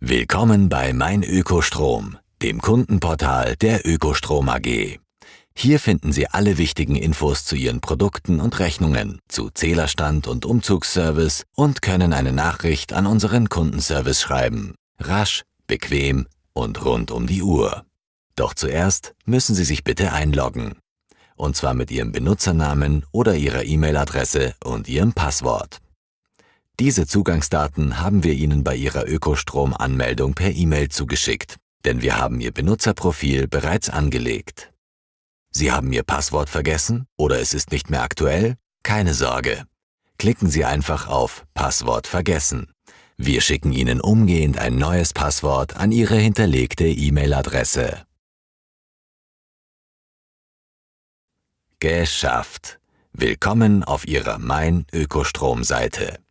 Willkommen bei Mein Ökostrom, dem Kundenportal der Ökostrom AG. Hier finden Sie alle wichtigen Infos zu Ihren Produkten und Rechnungen, zu Zählerstand und Umzugsservice und können eine Nachricht an unseren Kundenservice schreiben. Rasch, bequem und rund um die Uhr. Doch zuerst müssen Sie sich bitte einloggen. Und zwar mit Ihrem Benutzernamen oder Ihrer E-Mail-Adresse und Ihrem Passwort. Diese Zugangsdaten haben wir Ihnen bei Ihrer Ökostrom-Anmeldung per E-Mail zugeschickt, denn wir haben Ihr Benutzerprofil bereits angelegt. Sie haben Ihr Passwort vergessen oder es ist nicht mehr aktuell? Keine Sorge. Klicken Sie einfach auf Passwort vergessen. Wir schicken Ihnen umgehend ein neues Passwort an Ihre hinterlegte E-Mail-Adresse. Geschafft! Willkommen auf Ihrer Mein Ökostrom-Seite.